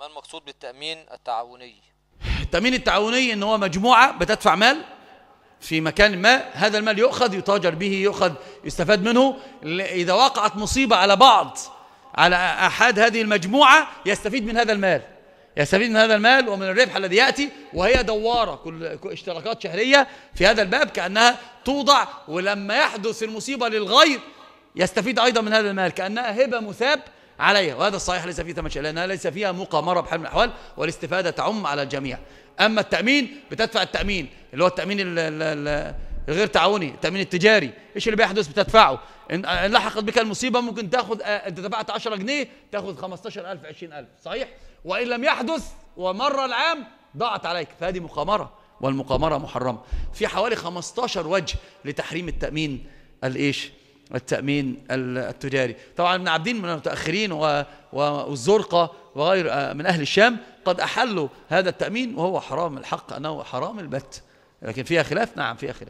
ما المقصود بالتأمين التعاوني التأمين التعاوني ان هو مجموعة بتدفع مال في مكان ما هذا المال يؤخذ يتاجر به يؤخذ يستفاد منه إذا وقعت مصيبة على بعض على أحد هذه المجموعة يستفيد من هذا المال يستفيد من هذا المال ومن الربح الذي يأتي وهي دوارة كل اشتراكات شهرية في هذا الباب كأنها توضع ولما يحدث المصيبة للغير يستفيد أيضا من هذا المال كأنها هبة مثاب عليها وهذا الصحيح ليس فيه ثمن شيء لأنها ليس فيها مقامرة بحال من الأحوال والاستفادة تعم على الجميع أما التأمين بتدفع التأمين اللي هو التأمين الغير تعاوني التأمين التجاري إيش اللي بيحدث بتدفعه إن لحقت بك المصيبة ممكن تأخذ آه، أنت دفعت 10 جنيه ألف 15000 20000 صحيح وإن لم يحدث ومر العام ضاعت عليك فهذه مقامرة والمقامرة محرمة في حوالي 15 وجه لتحريم التأمين الإيش التأمين التجاري طبعا ابن عابدين من المتأخرين والزرقة وغير آه، من أهل الشام قد أحلوا هذا التأمين وهو حرام الحق أنه حرام البت لكن فيها خلاف نعم فيها خلاف